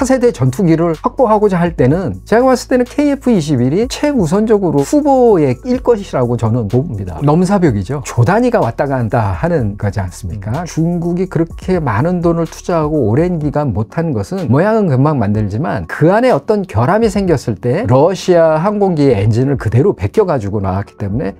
차세대 전투기를 확보하고자 할 때는 제가 봤을 때는 KF-21이 최우선적으로 후보의 일 것이라고 저는 봅니다. 넘사벽이죠. 조단위가 왔다 간다 하는 거지 않습니까? 음. 중국이 그렇게 많은 돈을 투자하고 오랜 기간 못한 것은 모양은 금방 만들지만 그 안에 어떤 결함이 생겼을 때 러시아 항공기의 엔진을 그대로 베껴가지고 나왔기 때문에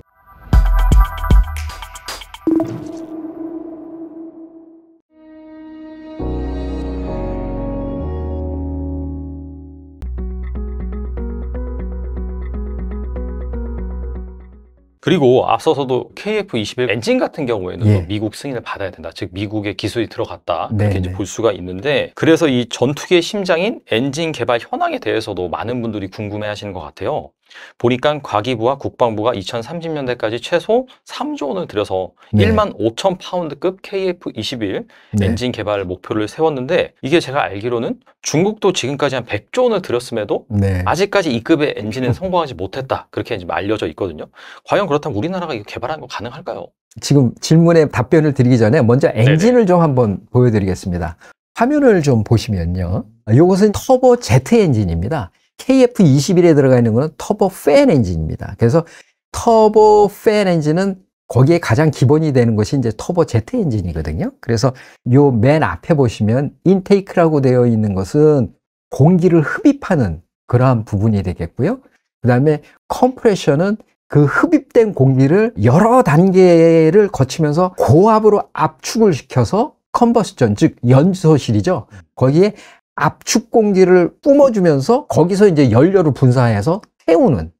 그리고 앞서서도 KF21 엔진 같은 경우에는 예. 미국 승인을 받아야 된다. 즉 미국의 기술이 들어갔다. 그렇게 네, 이제 네. 볼 수가 있는데 그래서 이 전투기의 심장인 엔진 개발 현황에 대해서도 많은 분들이 궁금해하시는 것 같아요. 보니까 과기부와 국방부가 2030년대까지 최소 3조 원을 들여서 네. 1만 5천 파운드급 KF-21 네. 엔진 개발 목표를 세웠는데 이게 제가 알기로는 중국도 지금까지 한 100조 원을 들였음에도 네. 아직까지 이 급의 엔진은 성공하지 못했다. 그렇게 이제 알려져 있거든요. 과연 그렇다면 우리나라가 이거 개발하는 거 가능할까요? 지금 질문에 답변을 드리기 전에 먼저 엔진을 네네. 좀 한번 보여드리겠습니다. 화면을 좀 보시면요. 이것은 터보 제트 엔진입니다. KF21에 들어가 있는 것은 터보 팬 엔진입니다. 그래서 터보 팬 엔진은 거기에 가장 기본이 되는 것이 이제 터보 제트 엔진이거든요. 그래서 요 맨 앞에 보시면 인테이크라고 되어 있는 것은 공기를 흡입하는 그러한 부분이 되겠고요. 그 다음에 컴프레션은그 흡입된 공기를 여러 단계를 거치면서 고압으로 압축을 시켜서 컨버스전, 즉 연소실이죠. 거기에 압축 공기를 뿜어주면서 거기서 이제 연료를 분사해서 태우는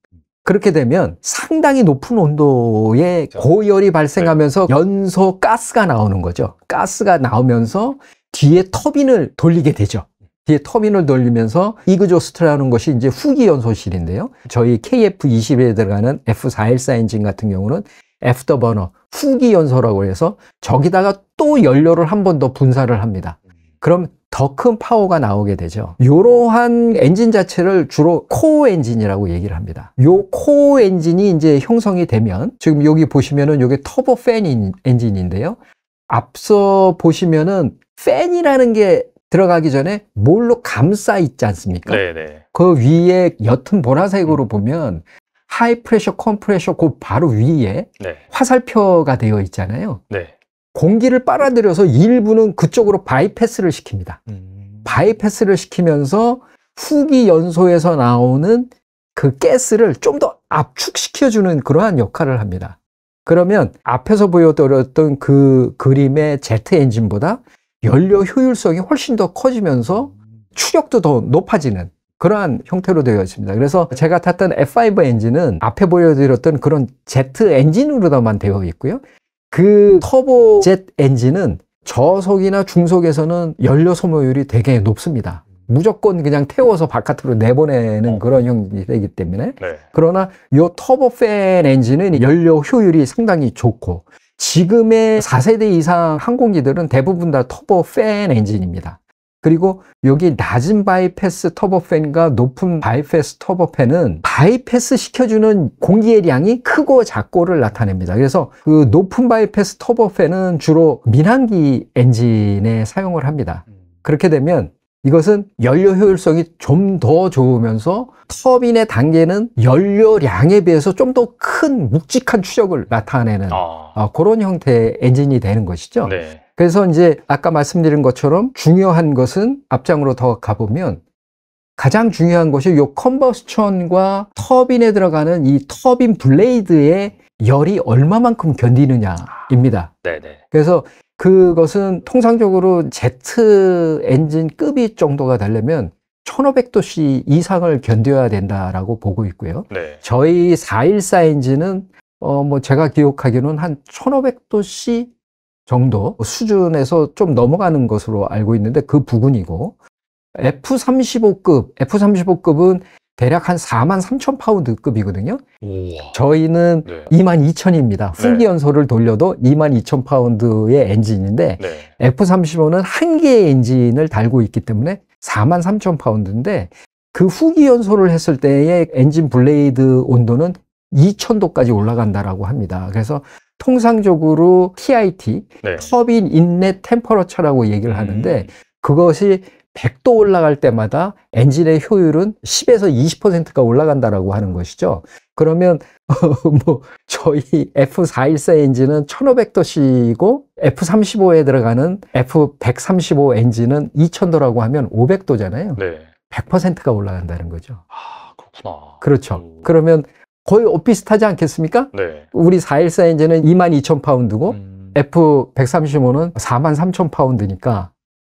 그렇게 되면 상당히 높은 온도의 그렇죠. 고열이 발생하면서 네. 연소 가스가 나오는 거죠. 가스가 나오면서 뒤에 터빈을 돌리게 되죠. 뒤에 터빈을 돌리면서 이그조스트라는 것이 이제 후기 연소실인데요. 저희 KF20에 들어가는 F414 엔진 같은 경우는 애프터버너 후기 연소라고 해서 저기다가 또 연료를 한 번 더 분사를 합니다. 그럼 더 큰 파워가 나오게 되죠. 이러한 엔진 자체를 주로 코어 엔진이라고 얘기를 합니다. 요 코어 엔진이 이제 형성이 되면 지금 여기 보시면은 이게 터보 팬 엔진인데요. 앞서 보시면은 팬이라는 게 들어가기 전에 뭘로 감싸 있지 않습니까? 네네. 네. 그 위에 옅은 보라색으로 보면 하이 프레셔, 컴프레셔 그 바로 위에 네. 화살표가 되어 있잖아요. 네. 공기를 빨아들여서 일부는 그쪽으로 바이패스를 시킵니다. 음. 바이패스를 시키면서 후기 연소에서 나오는 그 가스를 좀 더 압축시켜주는 그러한 역할을 합니다. 그러면 앞에서 보여드렸던 그 그림의 제트 엔진보다 연료 효율성이 훨씬 더 커지면서 추력도 더 높아지는 그러한 형태로 되어 있습니다. 그래서 제가 탔던 F5 엔진은 앞에 보여드렸던 그런 제트 엔진으로만 되어 있고요. 그 터보젯 엔진은 저속이나 중속에서는 연료 소모율이 되게 높습니다. 무조건 그냥 태워서 바깥으로 내보내는 어. 그런 형이 되기 때문에 네. 그러나 이 터보팬 엔진은 연료 효율이 상당히 좋고 지금의 4세대 이상 항공기들은 대부분 다 터보팬 엔진입니다. 그리고 여기 낮은 바이패스 터보팬과 높은 바이패스 터보팬은 바이패스 시켜주는 공기의 양이 크고 작고를 나타냅니다. 그래서 그 높은 바이패스 터보팬은 주로 민항기 엔진에 사용을 합니다. 그렇게 되면 이것은 연료 효율성이 좀 더 좋으면서 터빈의 단계는 연료량에 비해서 좀 더 큰 묵직한 추적을 나타내는 아... 어, 그런 형태의 엔진이 되는 것이죠. 네. 그래서 이제 아까 말씀드린 것처럼 중요한 것은 앞장으로 더 가보면 가장 중요한 것이 요 컨버스천과 터빈에 들어가는 이 터빈 블레이드의 열이 얼마만큼 견디느냐입니다. 아, 네네. 그래서 그것은 통상적으로 제트 엔진 급이 정도가 되려면 1500도씨 이상을 견뎌야 된다라고 보고 있고요. 네. 저희 414 엔진은 어 뭐 제가 기억하기로는 한 1500도씨 정도 수준에서 좀 넘어가는 것으로 알고 있는데 그 부근이고 F-35급, F-35급은 대략 한 4만 3천 파운드급이거든요. 저희는 네. 2만 2천입니다. 후기 연소를 돌려도 2만 2천 파운드의 엔진인데 네. F-35는 한 개의 엔진을 달고 있기 때문에 4만 3천 파운드인데 그 후기 연소를 했을 때의 엔진 블레이드 온도는 2천도까지 올라간다라고 합니다. 그래서 통상적으로 TIT, 네. 터빈 인넷 템퍼러처라고 얘기를 하는데 음. 그것이 100도 올라갈 때마다 엔진의 효율은 10에서 20%가 올라간다라고 하는 것이죠. 그러면 어, 뭐 저희 F414 엔진은 1500도씨고 F35에 들어가는 F135 엔진은 2000도라고 하면 500도잖아요. 네. 100%가 올라간다는 거죠. 아, 그렇구나. 그렇죠. 오. 그러면 거의 오피스하지 않겠습니까? 네. 우리 414 엔진은 2 2 0 0파운드고 음... F135는 4 3 0 0파운드니까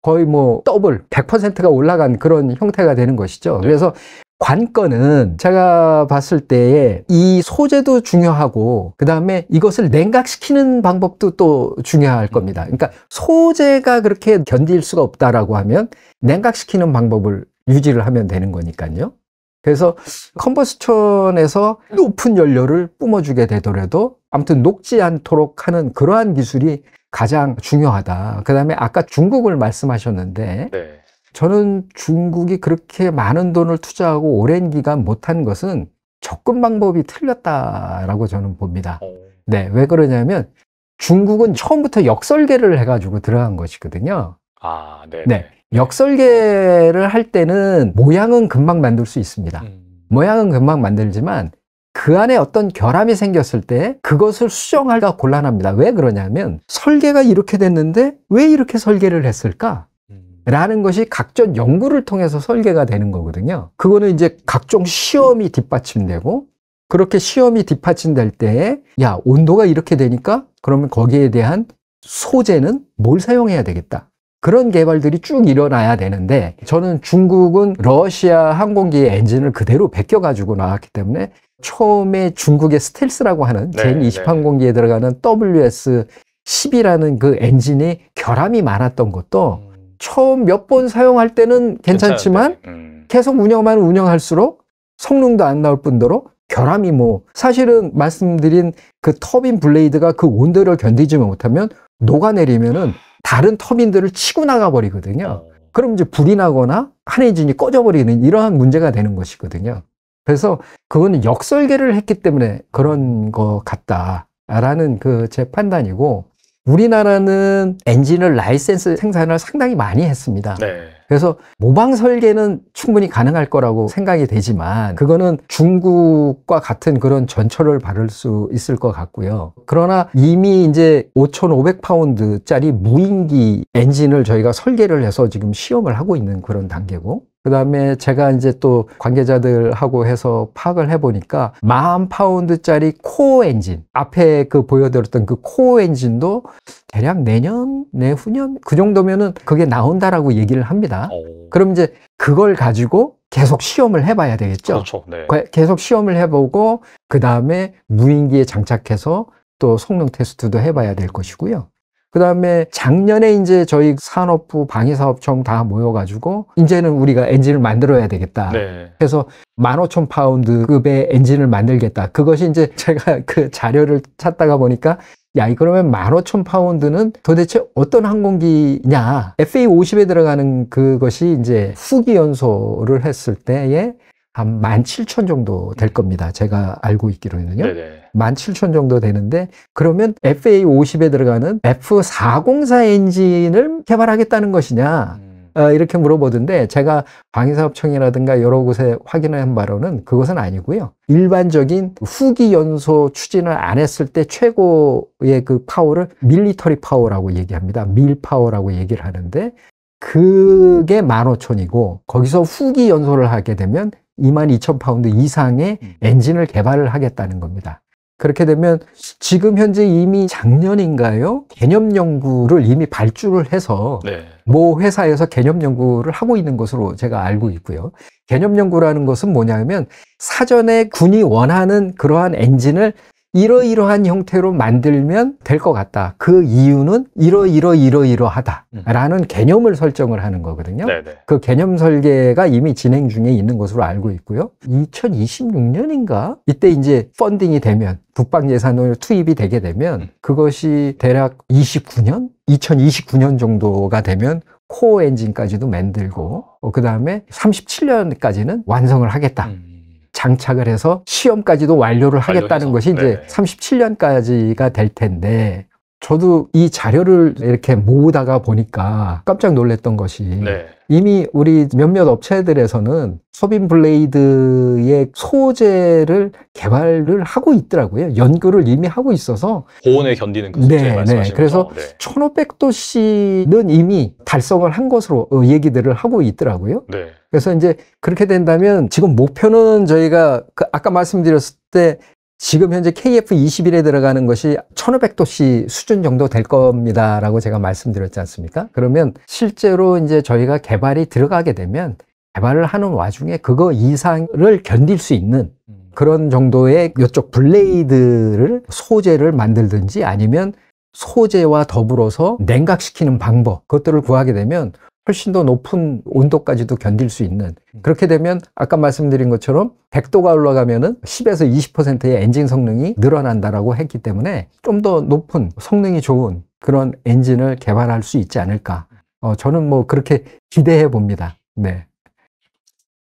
거의 뭐 더블 100%가 올라간 그런 형태가 되는 것이죠. 네. 그래서 관건은 제가 봤을 때에 이 소재도 중요하고 그다음에 이것을 냉각시키는 방법도 또 중요할 음. 겁니다. 그러니까 소재가 그렇게 견딜 수가 없다라고 하면 냉각시키는 방법을 유지를 하면 되는 거니까요. 그래서 컨버스천에서 높은 연료를 뿜어주게 되더라도 아무튼 녹지 않도록 하는 그러한 기술이 가장 중요하다. 그다음에 아까 중국을 말씀하셨는데 네. 저는 중국이 그렇게 많은 돈을 투자하고 오랜 기간 못한 것은 접근 방법이 틀렸다라고 저는 봅니다. 어. 네, 왜 그러냐면 중국은 처음부터 역설계를 해가지고 들어간 것이거든요. 아, 네네. 네. 역설계를 할 때는 모양은 금방 만들 수 있습니다. 음. 모양은 금방 만들지만 그 안에 어떤 결함이 생겼을 때 그것을 수정하기가 곤란합니다. 왜 그러냐면 설계가 이렇게 됐는데 왜 이렇게 설계를 했을까? 음. 라는 것이 각종 연구를 통해서 설계가 되는 거거든요. 그거는 이제 각종 시험이 뒷받침되고 그렇게 시험이 뒷받침될 때에 야 온도가 이렇게 되니까 그러면 거기에 대한 소재는 뭘 사용해야 되겠다. 그런 개발들이 쭉 일어나야 되는데 저는 중국은 러시아 항공기의 엔진을 그대로 베껴 가지고 나왔기 때문에 처음에 중국의 스텔스라고 하는 네, 젠20 네. 항공기에 들어가는 WS10이라는 그 엔진이 결함이 많았던 것도 처음 몇 번 사용할 때는 괜찮지만 음. 계속 운영만 운영할수록 성능도 안 나올 뿐더러 결함이 뭐 사실은 말씀드린 그 터빈 블레이드가 그 온도를 견디지 못하면 녹아내리면은 다른 터빈들을 치고 나가 버리거든요. 어. 그럼 이제 불이 나거나 한 엔진이 꺼져버리는 이러한 문제가 되는 것이거든요. 그래서 그거는 역설계를 했기 때문에 그런 것 같다라는 그 제 판단이고 우리나라는 엔진을 라이센스 생산을 상당히 많이 했습니다. 네. 그래서 모방 설계는 충분히 가능할 거라고 생각이 되지만 그거는 중국과 같은 그런 전철을 바를 수 있을 것 같고요. 그러나 이미 이제 5,500파운드짜리 무인기 엔진을 저희가 설계를 해서 지금 시험을 하고 있는 그런 단계고 그 다음에 제가 이제 또 관계자들하고 해서 파악을 해보니까 만 파운드짜리 코어 엔진, 앞에 그 보여드렸던 그 코어 엔진도 대략 내년, 내후년? 그 정도면은 그게 나온다라고 얘기를 합니다. 오. 어. 그럼 이제 그걸 가지고 계속 시험을 해봐야 되겠죠. 그렇죠. 네. 그 계속 시험을 해보고, 그 다음에 무인기에 장착해서 또 성능 테스트도 해봐야 될 것이고요. 그 다음에 작년에 이제 저희 산업부 방위사업청 다 모여가지고 이제는 우리가 엔진을 만들어야 되겠다. 네. 그래서 15,000 파운드급의 엔진을 만들겠다. 그것이 이제 제가 그 자료를 찾다가 보니까 야, 이 그러면 15,000 파운드는 도대체 어떤 항공기냐? FA50에 들어가는 그것이 이제 후기 연소를 했을 때에 한17,000 정도 될 음. 겁니다. 제가 알고 있기로는요. 네네. 17,000 정도 되는데 그러면 FA50에 들어가는 F404 엔진을 개발하겠다는 것이냐? 음. 어, 이렇게 물어보던데 제가 방위사업청이라든가 여러 곳에 확인한 바로는 그것은 아니고요. 일반적인 후기 연소 추진을 안 했을 때 최고의 그 파워를 밀리터리 파워라고 얘기합니다. 밀 파워라고 얘기를 하는데 그게 만 오천이고 거기서 후기 연소를 하게 되면 2만 2천 파운드 이상의 음. 엔진을 개발을 하겠다는 겁니다. 그렇게 되면 지금 현재 이미 작년인가요? 개념 연구를 이미 발주를 해서 네. 모 회사에서 개념 연구를 하고 있는 것으로 제가 알고 있고요. 개념 연구라는 것은 뭐냐면 사전에 군이 원하는 그러한 엔진을 이러이러한 형태로 만들면 될 것 같다. 그 이유는 이러이러이러이러하다라는 음. 개념을 설정을 하는 거거든요. 네네. 네. 그 개념 설계가 이미 진행 중에 있는 것으로 알고 있고요. 2026년인가 이때 이제 펀딩이 되면 국방 예산으로 투입이 되게 되면 음. 그것이 대략 29년, 2029년 정도가 되면 코어 엔진까지도 만들고 어, 그 다음에 37년까지는 완성을 하겠다. 음. 장착을 해서 시험까지도 완료를 하겠다는 완료해서. 것이 이제 네 37년까지가 될 텐데 저도 이 자료를 이렇게 모으다가 보니까 깜짝 놀랐던 것이 네. 이미 우리 몇몇 업체들에서는 소빈 블레이드의 소재를 개발을 하고 있더라고요. 연구를 이미 하고 있어서 고온에 견디는 그 소재 네, 말씀하시 네. 그래서 네. 1500도씨는 이미 달성을 한 것으로 어, 얘기들을 하고 있더라고요. 네. 그래서 이제 그렇게 된다면 지금 목표는 저희가 그 아까 말씀드렸을 때 지금 현재 KF21에 들어가는 것이 1500도씨 수준 정도 될 겁니다 라고 제가 말씀드렸지 않습니까? 그러면 실제로 이제 저희가 개발이 들어가게 되면 개발을 하는 와중에 그거 이상을 견딜 수 있는 그런 정도의 이쪽 블레이드를 소재를 만들든지 아니면 소재와 더불어서 냉각시키는 방법 그것들을 구하게 되면 훨씬 더 높은 온도까지도 견딜 수 있는 음. 그렇게 되면 아까 말씀드린 것처럼 100도가 올라가면은 10에서 20%의 엔진 성능이 늘어난다라고 했기 때문에 좀 더 높은 성능이 좋은 그런 엔진을 개발할 수 있지 않을까. 어, 저는 뭐 그렇게 기대해 봅니다. 네.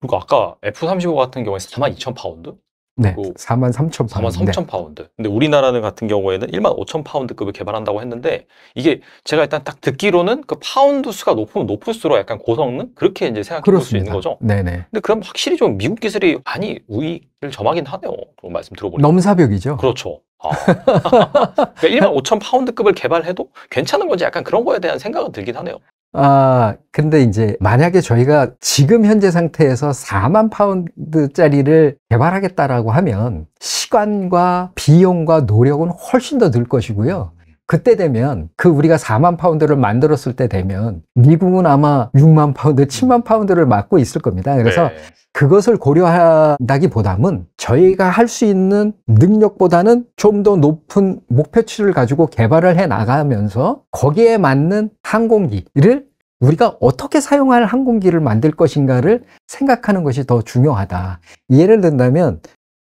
그리고 아까 F35 같은 경우에 42,000파운드? 네, 4만 3천 파운드. 4만 3천 파운드. 근데 우리나라는 같은 경우에는 1만 5천 파운드급을 개발한다고 했는데 이게 제가 일단 딱 듣기로는 그 파운드 수가 높으면 높을수록 약간 고성능 그렇게 이제 생각해 볼 수 있는 거죠. 네네. 네. 근데 그럼 확실히 좀 미국 기술이 많이 우위를 점하긴 하네요. 그런 말씀 들어보니까. 넘사벽이죠. 그렇죠. 아. 그러니까 1만 5천 파운드급을 개발해도 괜찮은 건지 약간 그런 거에 대한 생각은 들긴 하네요. 아, 근데 이제 만약에 저희가 지금 현재 상태에서 4만 파운드짜리를 개발하겠다라고 하면 시간과 비용과 노력은 훨씬 더 늘 것이고요. 그때 되면 그 우리가 4만 파운드를 만들었을 때 되면 미국은 아마 6만 파운드, 7만 파운드를 맡고 있을 겁니다. 그래서 네. 그것을 고려한다기보다는 저희가 할 수 있는 능력보다는 좀 더 높은 목표치를 가지고 개발을 해 나가면서 거기에 맞는 항공기를 우리가 어떻게 사용할 항공기를 만들 것인가를 생각하는 것이 더 중요하다. 예를 든다면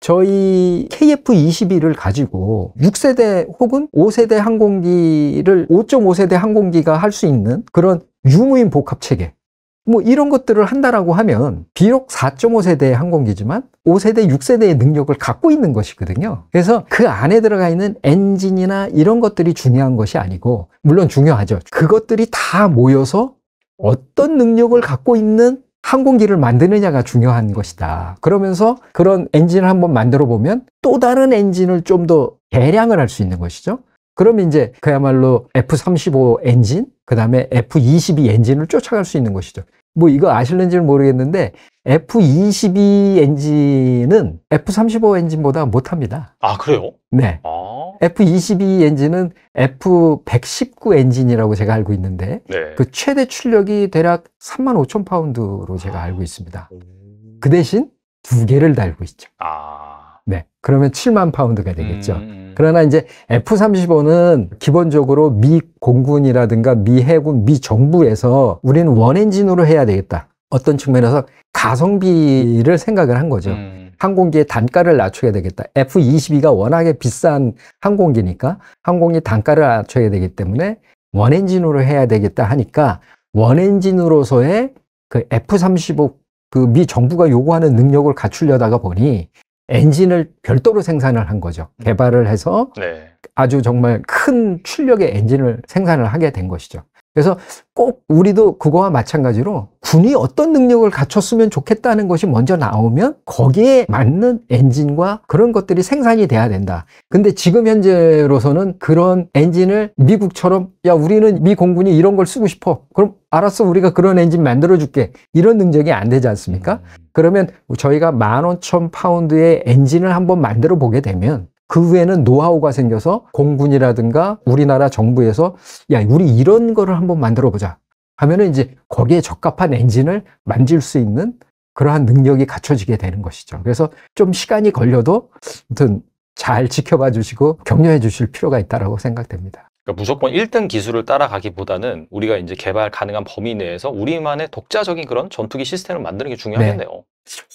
저희 KF-22를 가지고 6세대 혹은 5세대 항공기를 5.5세대 항공기가 할 수 있는 그런 유무인 복합 체계 뭐 이런 것들을 한다라고 하면 비록 4.5세대의 항공기지만 5세대, 6세대의 능력을 갖고 있는 것이거든요. 그래서 그 안에 들어가 있는 엔진이나 이런 것들이 중요한 것이 아니고 물론 중요하죠. 그것들이 다 모여서 어떤 능력을 갖고 있는 항공기를 만드느냐가 중요한 것이다. 그러면서 그런 엔진을 한번 만들어 보면 또 다른 엔진을 좀더 개량을 할 수 있는 것이죠. 그러면 이제 그야말로 F-35 엔진, 그 다음에 F-22 엔진을 쫓아갈 수 있는 것이죠. 뭐 이거 아실는지는 모르겠는데 F-22 엔진은 F-35 엔진보다 못합니다. 아 그래요? 네. 아... F22 엔진은 F119 엔진이라고 제가 알고 있는데 네. 그 최대 출력이 대략 3만 5천 파운드로 제가 아. 알고 있습니다. 그 대신 두 개를 달고 있죠. 아. 네. 그러면 7만 파운드가 되겠죠. 음. 음. 그러나 이제 F-35는 기본적으로 미 공군이라든가 미 해군, 미 정부에서 우리는 원 엔진으로 해야 되겠다. 어떤 측면에서 가성비를 생각을 한 거죠. 음. 항공기의 단가를 낮춰야 되겠다. F-22가 워낙에 비싼 항공기니까 항공기 단가를 낮춰야 되기 때문에 원엔진으로 해야 되겠다 하니까 원엔진으로서의 그 F-35 그 미 정부가 요구하는 능력을 갖추려다가 보니 엔진을 별도로 생산을 한 거죠. 개발을 해서 네. 아주 정말 큰 출력의 엔진을 생산을 하게 된 것이죠. 그래서 꼭 우리도 그거와 마찬가지로 군이 어떤 능력을 갖췄으면 좋겠다는 것이 먼저 나오면 거기에 맞는 엔진과 그런 것들이 생산이 돼야 된다. 근데 지금 현재로서는 그런 엔진을 미국처럼 야 우리는 미 공군이 이런 걸 쓰고 싶어. 그럼 알았어 우리가 그런 엔진 만들어 줄게. 이런 능력이 안 되지 않습니까? 음. 그러면 저희가 만 오천 파운드의 엔진을 한번 만들어 보게 되면 그 후에는 노하우가 생겨서 공군이라든가 우리나라 정부에서 야, 우리 이런 거를 한번 만들어 보자. 하면은 이제 거기에 적합한 엔진을 만질 수 있는 그러한 능력이 갖춰지게 되는 것이죠. 그래서 좀 시간이 걸려도 아무튼 잘 지켜봐 주시고 격려해 주실 필요가 있다라고 생각됩니다. 그러니까 무조건 1등 기술을 따라가기보다는 우리가 이제 개발 가능한 범위 내에서 우리만의 독자적인 그런 전투기 시스템을 만드는 게 중요하겠네요. 네.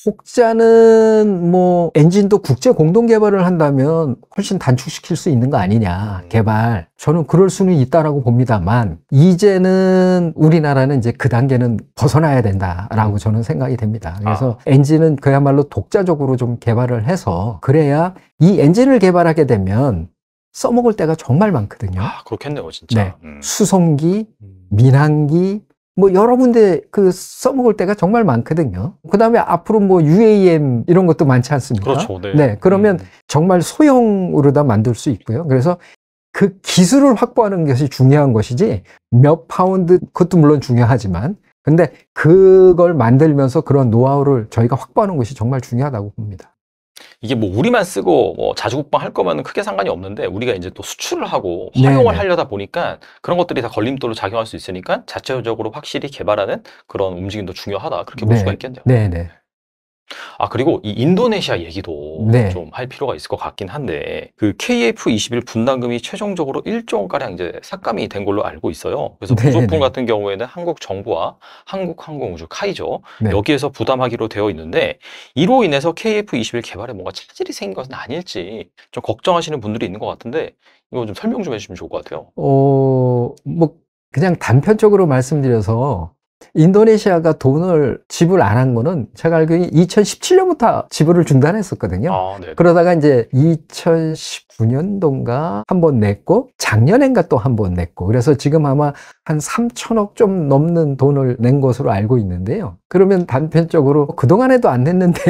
혹자는 뭐 엔진도 국제 공동 개발을 한다면 훨씬 단축시킬 수 있는 거 아니냐 음. 개발 저는 그럴 수는 있다라고 봅니다만 이제는 우리나라는 이제 그 단계는 벗어나야 된다라고 음. 저는 생각이 됩니다 아. 그래서 아. 엔진은 그야말로 독자적으로 좀 개발을 해서 그래야 이 엔진을 개발하게 되면 써먹을 때가 정말 많거든요 아, 그렇겠네요 진짜 네. 음. 수송기, 음. 민항기 뭐 여러 분들그 써먹을 때가 정말 많거든요. 그 다음에 앞으로 뭐 UAM 이런 것도 많지 않습니까? 그렇죠. 네. 네 그러면 음. 정말 소형으로 다 만들 수 있고요. 그래서 그 기술을 확보하는 것이 중요한 것이지 몇 파운드 그것도 물론 중요하지만 근데 그걸 만들면서 그런 노하우를 저희가 확보하는 것이 정말 중요하다고 봅니다. 이게 뭐 우리만 쓰고 뭐 자주국방 할 거면 크게 상관이 없는데 우리가 이제 또 수출을 하고 활용을 네네. 하려다 보니까 그런 것들이 다 걸림돌로 작용할 수 있으니까 자체적으로 확실히 개발하는 그런 움직임도 중요하다 그렇게 볼 네. 수가 있겠네요. 네네. 네. 아 그리고 이 인도네시아 얘기도 네. 좀할 필요가 있을 것 같긴 한데 그 KF21 분담금이 최종적으로 1조 가량 이제 삭감이 된 걸로 알고 있어요. 그래서 네, 부속품 네. 같은 경우에는 한국 정부와 한국항공우주 카이죠 네. 여기에서 부담하기로 되어 있는데 이로 인해서 KF21 개발에 뭔가 차질이 생긴 것은 아닐지 좀 걱정하시는 분들이 있는 것 같은데 이거 좀 설명 좀 해주시면 좋을 것 같아요. 어 뭐 그냥 단편적으로 말씀드려서 인도네시아가 돈을 지불 안 한 거는 제가 알기로는 2017년부터 지불을 중단했었거든요. 아, 네. 그러다가 이제 2019년도인가 한번 냈고 작년엔가 또 한번 냈고 그래서 지금 아마 한 3천억 좀 넘는 돈을 낸 것으로 알고 있는데요. 그러면 단편적으로 그동안에도 안 냈는데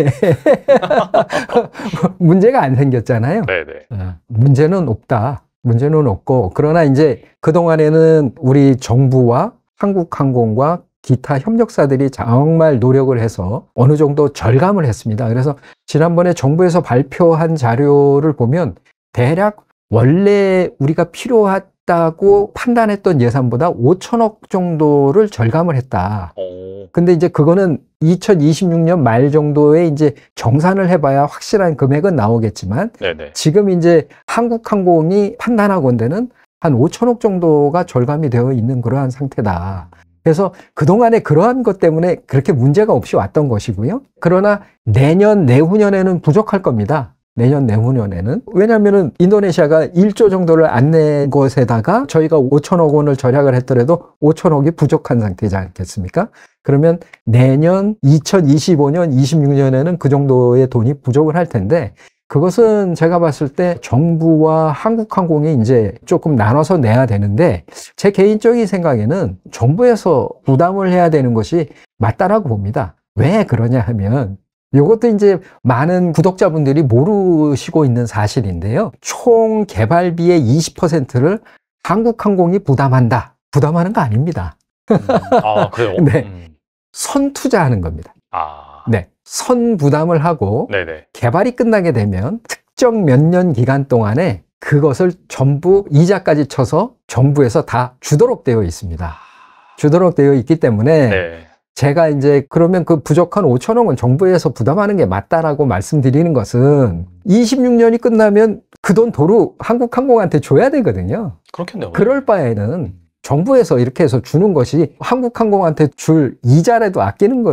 문제가 안 생겼잖아요. 네네. 네. 아, 문제는 없다. 문제는 없고 그러나 이제 그동안에는 우리 정부와 한국항공과 기타 협력사들이 정말 노력을 해서 어느 정도 절감을 했습니다. 그래서 지난번에 정부에서 발표한 자료를 보면 대략 원래 우리가 필요하다고 판단했던 예산보다 5천억 정도를 절감을 했다. 어. 근데 이제 그거는 2026년 말 정도에 이제 정산을 해봐야 확실한 금액은 나오겠지만 네네. 지금 이제 한국항공이 판단하건대는 한 5천억 정도가 절감이 되어 있는 그러한 상태다. 그래서 그동안에 그러한 것 때문에 그렇게 문제가 없이 왔던 것이고요. 그러나 내년, 내후년에는 부족할 겁니다. 내년 내후년에는 왜냐하면은 인도네시아가 1조 정도를 안 낸 것에다가 저희가 5천억 원을 절약을 했더라도 5천억이 부족한 상태지 않겠습니까? 그러면 내년 2025년 26년에는 그 정도의 돈이 부족을 할 텐데 그것은 제가 봤을 때 정부와 한국항공이 이제 조금 나눠서 내야 되는데 제 개인적인 생각에는 정부에서 부담을 해야 되는 것이 맞다라고 봅니다. 왜 그러냐 하면 이것도 이제 많은 구독자분들이 모르시고 있는 사실인데요. 총 개발비의 20%를 한국항공이 부담한다. 부담하는 거 아닙니다. 음, 아, 그래요? 네. 음. 선투자하는 겁니다. 아. 네. 선 부담을 하고 네네. 개발이 끝나게 되면 특정 몇 년 기간 동안에 그것을 전부 이자까지 쳐서 정부에서 다 주도록 되어 있습니다. 주도록 되어 있기 때문에 네. 제가 이제 그러면 그 부족한 5천 원은 정부에서 부담하는 게 맞다라고 말씀드리는 것은 26년이 끝나면 그 돈 도로 한국항공한테 줘야 되거든요. 그렇겠네요. 그럴 바에는 정부에서 이렇게 해서 주는 것이 한국항공한테 줄 이자라도 아끼는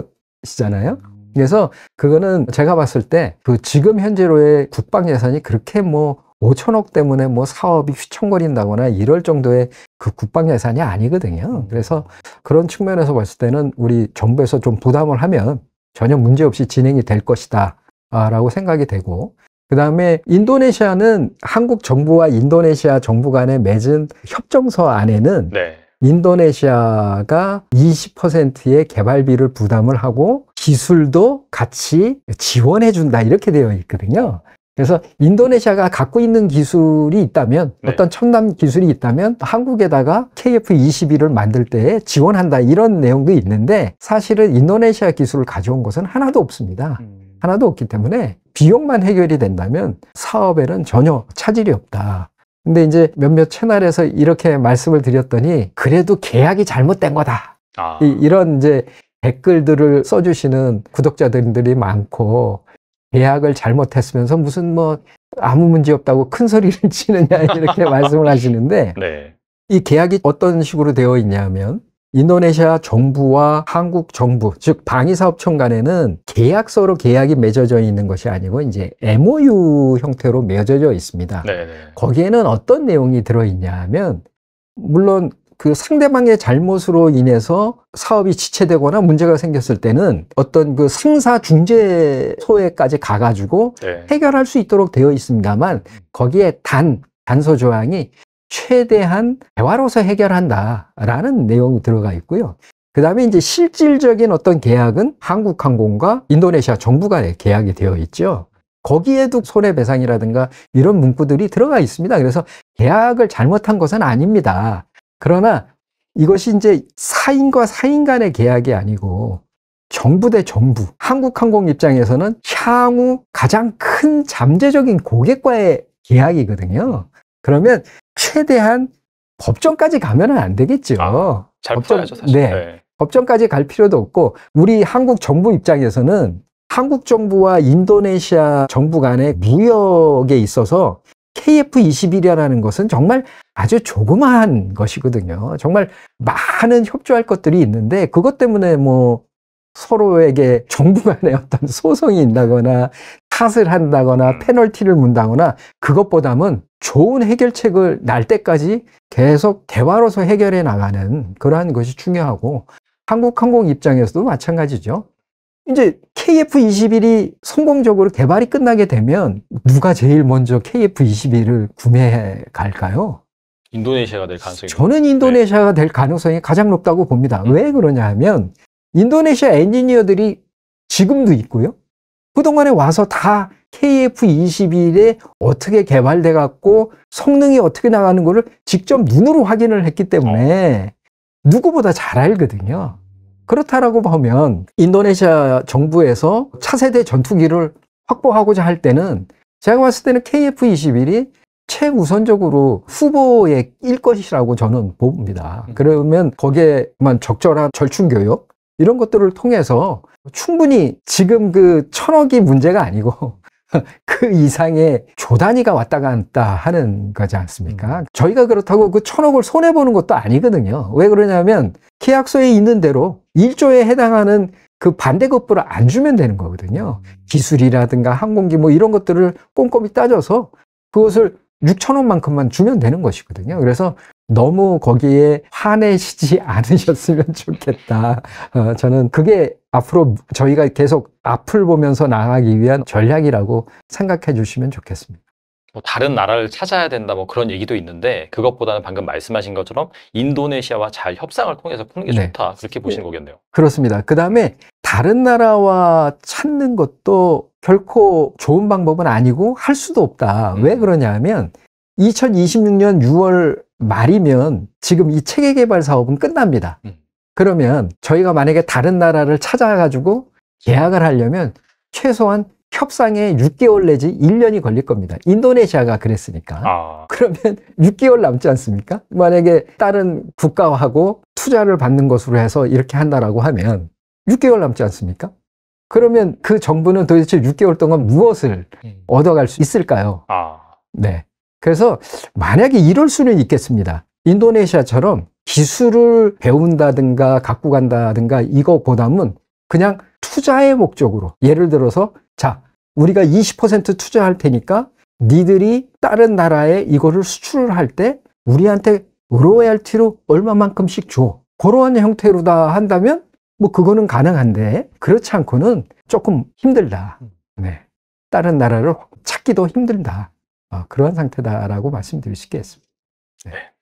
것이잖아요. 그래서 그거는 제가 봤을 때 그 지금 현재로의 국방 예산이 그렇게 뭐 5천억 때문에 뭐 사업이 휘청거린다거나 이럴 정도의 그 국방 예산이 아니거든요. 그래서 그런 측면에서 봤을 때는 우리 정부에서 좀 부담을 하면 전혀 문제없이 진행이 될 것이다. 아, 라고 생각이 되고 그 다음에 인도네시아는 한국 정부와 인도네시아 정부 간에 맺은 협정서 안에는 네. 인도네시아가 20%의 개발비를 부담을 하고 기술도 같이 지원해 준다 이렇게 되어 있거든요. 그래서 인도네시아가 갖고 있는 기술이 있다면 네. 어떤 첨단 기술이 있다면 한국에다가 KF-21을 만들 때 지원한다 이런 내용도 있는데 사실은 인도네시아 기술을 가져온 것은 하나도 없습니다. 음. 하나도 없기 때문에 비용만 해결이 된다면 사업에는 전혀 차질이 없다. 근데 이제 몇몇 채널에서 이렇게 말씀을 드렸더니 그래도 계약이 잘못된 거다. 아. 이, 런 이제 댓글들을 써주시는 구독자들이 많고 계약을 잘못했으면서 무슨 뭐 아무 문제 없다고 큰 소리를 치느냐 이렇게 말씀을 하시는데 네. 이 계약이 어떤 식으로 되어 있냐면 인도네시아 정부와 한국 정부, 즉 방위사업청 간에는 계약서로 계약이 맺어져 있는 것이 아니고 이제 MOU 형태로 맺어져 있습니다. 네네. 네. 거기에는 어떤 내용이 들어있냐면 하 물론 그 상대방의 잘못으로 인해서 사업이 지체되거나 문제가 생겼을 때는 어떤 그 상사 중재소에까지 가가지고 네. 해결할 수 있도록 되어 있습니다만 거기에 단 단서 조항이 최대한 대화로서 해결한다라는 내용이 들어가 있고요. 그 다음에 이제 실질적인 어떤 계약은 한국항공과 인도네시아 정부 간의 계약이 되어 있죠. 거기에도 손해배상이라든가 이런 문구들이 들어가 있습니다. 그래서 계약을 잘못한 것은 아닙니다. 그러나 이것이 이제 사인과 사인 간의 계약이 아니고 정부 대 정부, 한국항공 입장에서는 향후 가장 큰 잠재적인 고객과의 계약이거든요. 그러면 최대한 법정까지 가면은 안 되겠죠. 아, 잘 법정, 풀어야죠, 사실. 네. 네. 법정까지 갈 필요도 없고 우리 한국 정부 입장에서는 한국 정부와 인도네시아 정부 간의 무역에 있어서 KF21이라는 것은 정말 아주 조그마한 것이거든요. 정말 많은 협조할 것들이 있는데 그것 때문에 뭐 서로에게 정부 간의 어떤 소송이 있다거나 탓을 한다거나 음. 페널티를 문다거나 그것보다는 좋은 해결책을 날 때까지 계속 대화로서 해결해 나가는 그러한 것이 중요하고 한국항공 입장에서도 마찬가지죠. 이제 KF-21이 성공적으로 개발이 끝나게 되면 누가 제일 먼저 KF-21을 구매해 갈까요? 인도네시아가 될 가능성이 저는 인도네시아가 네. 될 가능성이 가장 높다고 봅니다. 음. 왜 그러냐 하면 인도네시아 엔지니어들이 지금도 있고요. 그동안에 와서 다 KF-21에 어떻게 개발돼 갖고 성능이 어떻게 나가는 거를 직접 눈으로 확인을 했기 때문에 누구보다 잘 알거든요. 그렇다라고 보면 인도네시아 정부에서 차세대 전투기를 확보하고자 할 때는 제가 봤을 때는 KF-21이 최우선적으로 후보의 일 것이라고 저는 봅니다. 음. 그러면 거기에만 적절한 절충 교육, 이런 것들을 통해서 충분히 지금 그 천억이 문제가 아니고 그 이상의 조단위가 왔다 갔다 하는 거지 않습니까? 음. 저희가 그렇다고 그 천억을 손해보는 것도 아니거든요. 왜 그러냐면 계약서에 있는 대로 1조에 해당하는 그 반대급부를 안 주면 되는 거거든요. 음. 기술이라든가 항공기 뭐 이런 것들을 꼼꼼히 따져서 그것을 6천억만큼만 주면 되는 것이거든요. 그래서 너무 거기에 화내시지 않으셨으면 좋겠다. 어, 저는 그게 앞으로 저희가 계속 앞을 보면서 나가기 위한 전략이라고 생각해 주시면 좋겠습니다. 뭐 다른 나라를 찾아야 된다 뭐 그런 얘기도 있는데 그것보다는 방금 말씀하신 것처럼 인도네시아와 잘 협상을 통해서 푸는 게 네. 좋다 그렇게 보시는 네. 거겠네요. 그렇습니다. 그 다음에 다른 나라와 찾는 것도 결코 좋은 방법은 아니고 할 수도 없다. 음. 왜 그러냐면 2026년 6월 말이면 지금 이 체계 개발 사업은 끝납니다. 음. 그러면 저희가 만약에 다른 나라를 찾아가지고 계약을 하려면 최소한 협상에 6개월 내지 1년이 걸릴 겁니다. 인도네시아가 그랬으니까. 아. 그러면 6개월 남지 않습니까? 만약에 다른 국가하고 투자를 받는 것으로 해서 이렇게 한다라고 하면 6개월 남지 않습니까? 그러면 그 정부는 도대체 6개월 동안 무엇을 음. 얻어갈 수 있을까요? 아. 네. 그래서 만약에 이럴 수는 있겠습니다. 인도네시아처럼 기술을 배운다든가 갖고 간다든가 이거보다는 그냥 투자의 목적으로 예를 들어서 자 우리가 20% 투자할 테니까 니들이 다른 나라에 이거를 수출을 할 때 우리한테 로얄티로 얼마만큼씩 줘 그러한 형태로다 한다면 뭐 그거는 가능한데 그렇지 않고는 조금 힘들다 네. 다른 나라를 찾기도 힘들다 아, 그러한 상태다라고 말씀드릴 수 있겠습니다. 네. 네.